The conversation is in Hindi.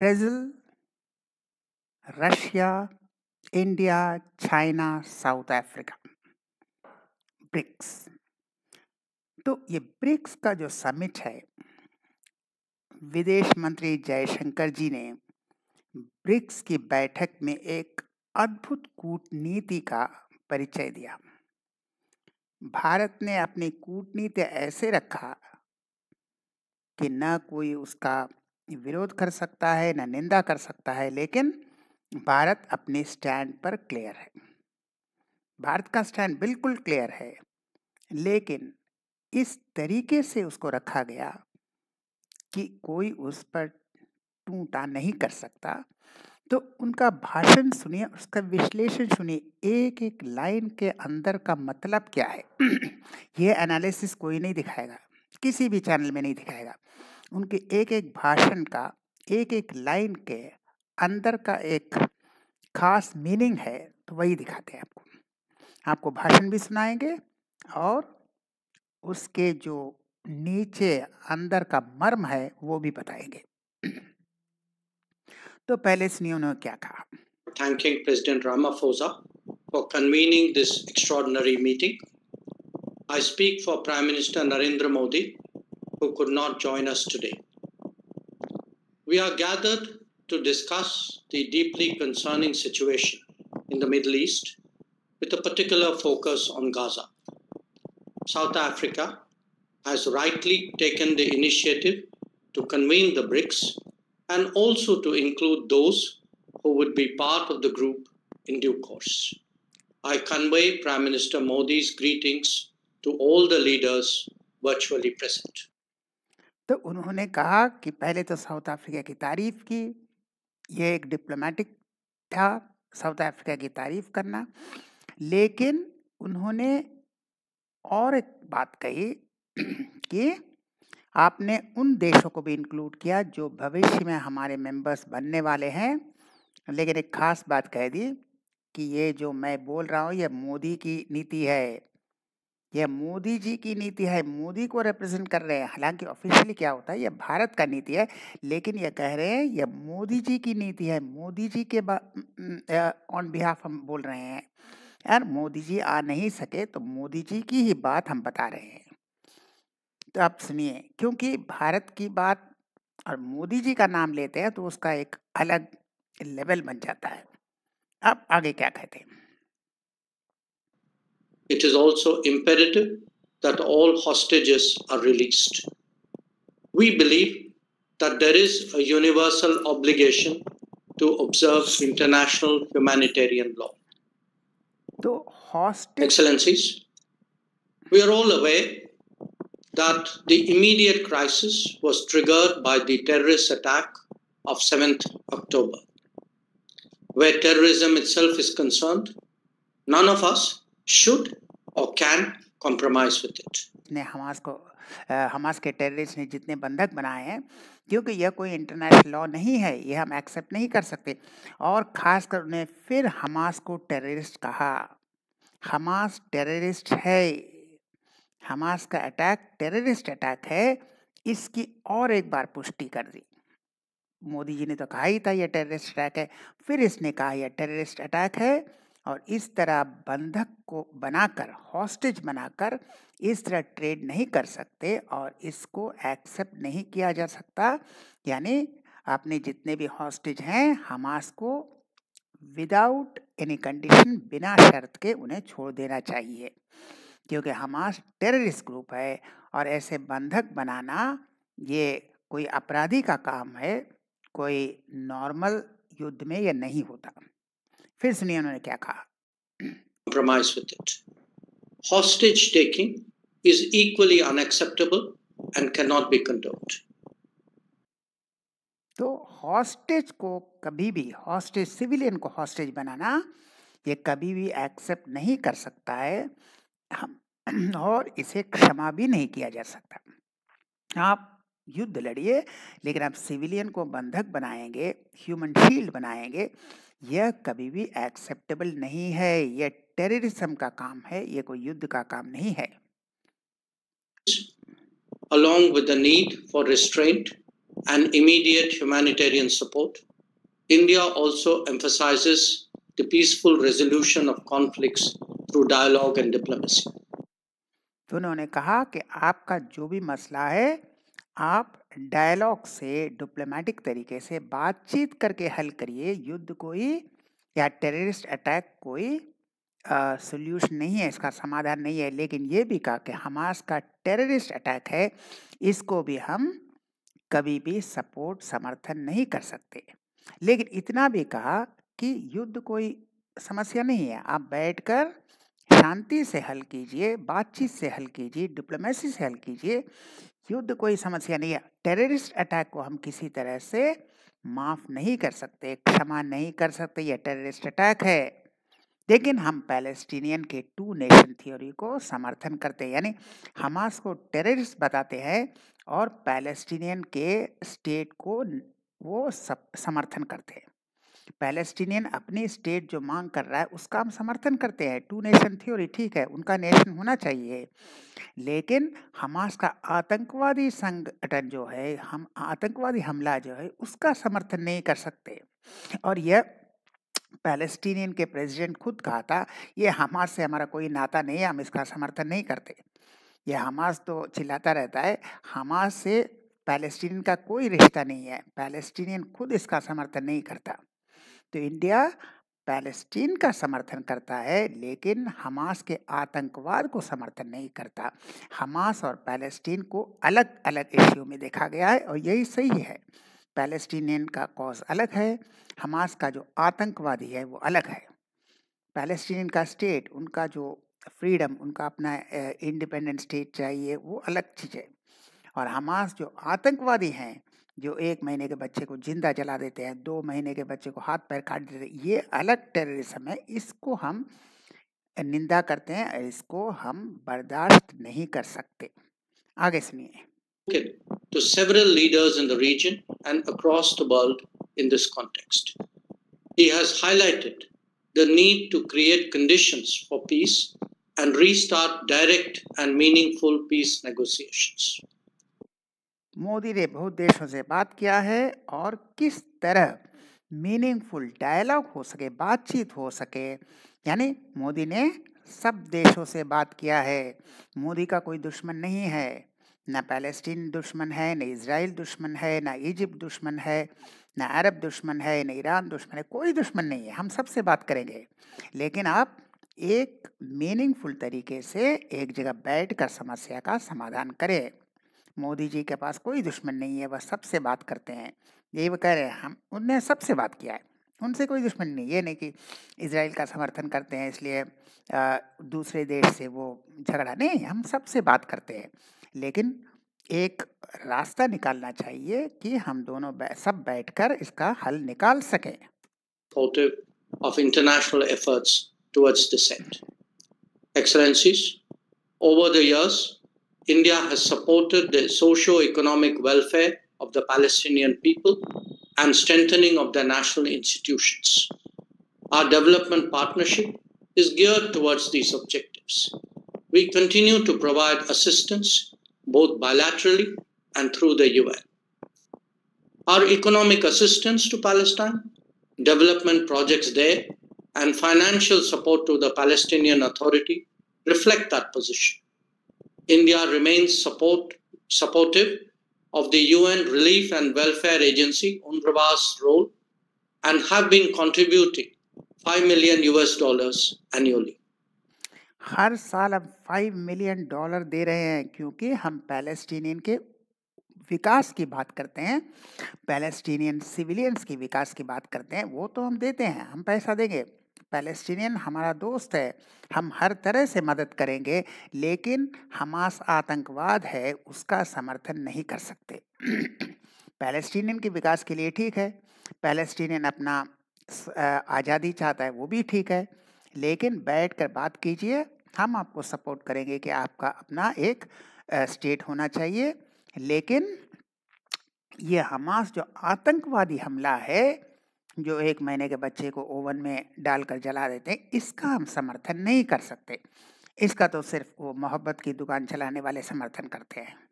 Brazil Russia India China South Africa BRICS तो ये ब्रिक्स का जो समिट है विदेश मंत्री जयशंकर जी ने ब्रिक्स की बैठक में एक अद्भुत कूटनीति का परिचय दिया भारत ने अपनी कूटनीति ऐसे रखा कि न कोई उसका विरोध कर सकता है ना निंदा कर सकता है लेकिन भारत अपने स्टैंड पर क्लियर है भारत का स्टैंड बिल्कुल क्लियर है लेकिन इस तरीके से उसको रखा गया कि कोई उस पर टूटा नहीं कर सकता तो उनका भाषण सुनिए उसका विश्लेषण सुनिए एक एक लाइन के अंदर का मतलब क्या है यह एनालिसिस कोई नहीं दिखाएगा किसी भी चैनल में नहीं दिखाएगा उनके एक एक भाषण का एक एक लाइन के अंदर का एक खास मीनिंग है तो वही दिखाते हैं आपको आपको भाषण भी सुनाएंगे और उसके जो नीचे अंदर का मर्म है वो भी बताएंगे तो पहले सुनिए उन्होंने क्या कहा thanking president Ramaphosa for convening this extraordinary meeting I speak for prime minister Narendra Modi who could not join us today. We are gathered to discuss the deeply concerning situation in the Middle East with a particular focus on Gaza. South Africa has rightly taken the initiative to convene the BRICS and also to include those who would be part of the group in due course. I convey Prime Minister Modi's greetings to all the leaders virtually present. तो उन्होंने कहा कि पहले तो साउथ अफ्रीका की तारीफ की ये एक डिप्लोमेटिक था साउथ अफ्रीका की तारीफ करना लेकिन उन्होंने और एक बात कही कि आपने उन देशों को भी इंक्लूड किया जो भविष्य में हमारे मेंबर्स बनने वाले हैं लेकिन एक खास बात कह दी कि ये जो मैं बोल रहा हूँ ये मोदी की नीति है यह मोदी जी की नीति है मोदी को रिप्रेजेंट कर रहे हैं हालांकि ऑफिशियली क्या होता है यह भारत का नीति है लेकिन यह कह रहे हैं यह मोदी जी की नीति है मोदी जी के ऑन बिहाफ हम बोल रहे हैं यार मोदी जी आ नहीं सके तो मोदी जी की ही बात हम बता रहे हैं तो आप सुनिए क्योंकि भारत की बात और मोदी जी का नाम लेते हैं तो उसका एक अलग लेवल बन जाता है अब आगे क्या कहते हैं It is also imperative that all hostages are released. We believe that there is a universal obligation to observe international humanitarian law. The hostage. Excellencies, we are all aware that the immediate crisis was triggered by the terrorist attack of 7th October. Where terrorism itself is concerned, none of us should or can compromise with it. ने हमास को हमास के टेररिस्ट ने जितने बंधक बनाए हैं क्योंकि यह कोई इंटरनेशनल लॉ नहीं है यह हम एक्सेप्ट नहीं कर सकते और खासकर उन्हें फिर हमास को टेररिस्ट कहा हमास टेररिस्ट है हमास का अटैक टेररिस्ट अटैक है इसकी और एक बार पुष्टि कर दी मोदी जी ने तो कहा ही था यह टेररिस्ट अटैक है फिर इसने कहा यह टेररिस्ट अटैक है और इस तरह बंधक को बनाकर हॉस्टेज बनाकर इस तरह ट्रेड नहीं कर सकते और इसको एक्सेप्ट नहीं किया जा सकता यानी आपने जितने भी हॉस्टेज हैं हमास को विदाउट एनी कंडीशन बिना शर्त के उन्हें छोड़ देना चाहिए क्योंकि हमास टेररिस्ट ग्रुप है और ऐसे बंधक बनाना ये कोई अपराधी का काम है कोई नॉर्मल युद्ध में यह नहीं होता फिर सुनिए उन्होंने क्या कहा compromise with it hostage taking is equally unacceptable and can not be condoned. तो हॉस्टेज को कभी भी हॉस्टेज सिविलियन को हॉस्टेज बनाना ये कभी भी एक्सेप्ट नहीं कर सकता है हम और इसे क्षमा भी नहीं किया जा सकता आप युद्ध लड़िए लेकिन आप सिविलियन को बंधक बनाएंगे ह्यूमन शील्ड बनाएंगे यह कभी भी एक्सेप्टेबल नहीं है यह टेररिज्म का काम है यह कोई युद्ध का काम नहीं है along with the need for restraint and immediate humanitarian support, India also emphasizes the peaceful resolution of conflicts through dialogue and diplomacy. तो उन्होंने कहा कि आपका जो भी मसला है आप डायलॉग से डिप्लोमेटिक तरीके से बातचीत करके हल करिए युद्ध कोई या टेररिस्ट अटैक कोई सोल्यूशन नहीं है इसका समाधान नहीं है लेकिन ये भी कहा कि हमास का टेररिस्ट अटैक है इसको भी हम कभी भी सपोर्ट समर्थन नहीं कर सकते लेकिन इतना भी कहा कि युद्ध कोई समस्या नहीं है आप बैठकर शांति से हल कीजिए बातचीत से हल कीजिए डिप्लोमेसी से हल कीजिए युद्ध कोई समस्या नहीं है टेररिस्ट अटैक को हम किसी तरह से माफ़ नहीं कर सकते क्षमा नहीं कर सकते यह टेररिस्ट अटैक है लेकिन हम पैलेस्टीनियन के टू नेशन थ्योरी को समर्थन करते हैं यानी हमास को टेररिस्ट बताते हैं और पैलेस्टीनियन के स्टेट को वो समर्थन करते हैं कि पैलेस्टीनियन अपने स्टेट जो मांग कर रहा है उसका हम समर्थन करते हैं टू नेशन थ्योरी ठीक है उनका नेशन होना चाहिए लेकिन हमास का आतंकवादी संगठन जो है हम आतंकवादी हमला जो है उसका समर्थन नहीं कर सकते और यह पैलेस्टीनियन के प्रेसिडेंट खुद कहा था ये हमास से हमारा कोई नाता नहीं है हम इसका समर्थन नहीं करते ये हमास तो चिल्लाता रहता है हमास से पैलेस्टीनियन का कोई रिश्ता नहीं है पैलेस्टीनियन खुद इसका समर्थन नहीं करता तो इंडिया पैलेस्टीन का समर्थन करता है लेकिन हमास के आतंकवाद को समर्थन नहीं करता हमास और पैलेस्टीन को अलग अलग इश्यू में देखा गया है और यही सही है पैलेस्टीनियन का कॉज अलग है हमास का जो आतंकवादी है वो अलग है पैलेस्टीनियन का स्टेट उनका जो फ्रीडम उनका अपना इंडिपेंडेंट स्टेट चाहिए वो अलग चीज़ है और हमास जो आतंकवादी हैं जो एक महीने के बच्चे को जिंदा जला देते हैं दो महीने के बच्चे को हाथ पैर काट देते हैं ये अलग टेररिज्म है इसको हम निंदा करते हैं इसको हम बर्दाश्त नहीं कर सकते आगे सुनिए Okay, to several leaders in the region and across the world in this context. He has highlighted the need to create conditions for peace and restart direct and meaningful peace negotiations. Modi ने बहुत देशों से बात किया है और किस तरह मीनिंगफुल डायलॉग हो सके बातचीत हो सके यानी मोदी ने सब देशों से बात किया है मोदी का कोई दुश्मन नहीं है ना पैलेस्टीन दुश्मन है ना इसराइल दुश्मन है ना इजिप्ट दुश्मन है ना अरब दुश्मन है ना ईरान दुश्मन है कोई दुश्मन नहीं है हम सब से बात करेंगे लेकिन आप एक मीनिंगफुल तरीके से एक जगह बैठ कर समस्या का समाधान करें मोदी जी के पास कोई दुश्मन नहीं है वह सबसे बात करते हैं यही वो कह रहे हैं हम उनने सबसे बात किया है उनसे कोई दुश्मन नहीं ये नहीं कि इसराइल का समर्थन करते हैं इसलिए दूसरे देश से वो झगड़ा नहीं हम सबसे बात करते हैं लेकिन एक रास्ता निकालना चाहिए कि हम दोनों सब बैठकर इसका हल निकाल सकें of international efforts towards dissent. Excellencies, over the years, India has supported the socio-economic welfare of the Palestinian people and strengthening of their national institutions. Our development partnership is geared towards these objectives. We continue to provide assistance both bilaterally and through the UN. Our economic assistance to Palestine, development projects there, and financial support to the Palestinian Authority reflect that position. India remains support, supportive of the UN Relief and Welfare Agency, UNRWA's role, and have been contributing 5 million US dollars annually. हर साल अब 5 मिलियन डॉलर दे रहे हैं क्योंकि हम पैलेस्टीनियन के विकास की बात करते हैं पैलेस्टीनियन सिविलियंस की विकास की बात करते हैं वो तो हम देते हैं हम पैसा देंगे पैलेस्टीनियन हमारा दोस्त है हम हर तरह से मदद करेंगे लेकिन हमास आतंकवाद है उसका समर्थन नहीं कर सकते पैलेस्टीनियन के विकास के लिए ठीक है पैलेस्टीनियन अपना आज़ादी चाहता है वो भी ठीक है लेकिन बैठ कर बात कीजिए हम आपको सपोर्ट करेंगे कि आपका अपना एक स्टेट होना चाहिए लेकिन ये हमास जो आतंकवादी हमला है जो एक महीने के बच्चे को ओवन में डालकर जला देते हैं इसका हम समर्थन नहीं कर सकते इसका तो सिर्फ वो मोहब्बत की दुकान चलाने वाले समर्थन करते हैं